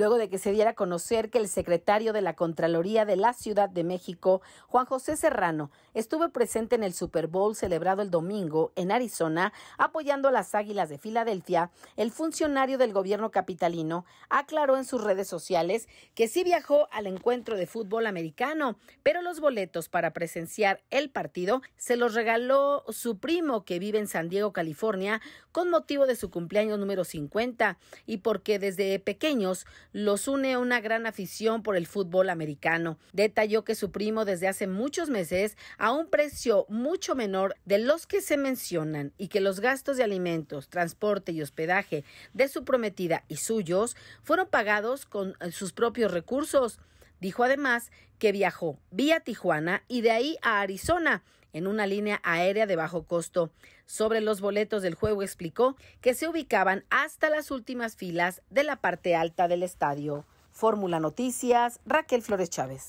luego de que se diera a conocer que el secretario de la Contraloría de la Ciudad de México, Juan José Serrano, estuvo presente en el Super Bowl celebrado el domingo en Arizona, apoyando a las Águilas de Filadelfia, el funcionario del gobierno capitalino aclaró en sus redes sociales que sí viajó al encuentro de fútbol americano, pero los boletos para presenciar el partido se los regaló su primo que vive en San Diego, California, con motivo de su cumpleaños número 50 y porque desde pequeños los une una gran afición por el fútbol americano. Detalló que su primo desde hace muchos meses a un precio mucho menor de los que se mencionan y que los gastos de alimentos, transporte y hospedaje de su prometida y suyos fueron pagados con eh, sus propios recursos. Dijo además que viajó vía Tijuana y de ahí a Arizona en una línea aérea de bajo costo. Sobre los boletos del juego explicó que se ubicaban hasta las últimas filas de la parte alta del estadio. Fórmula Noticias, Raquel Flores Chávez.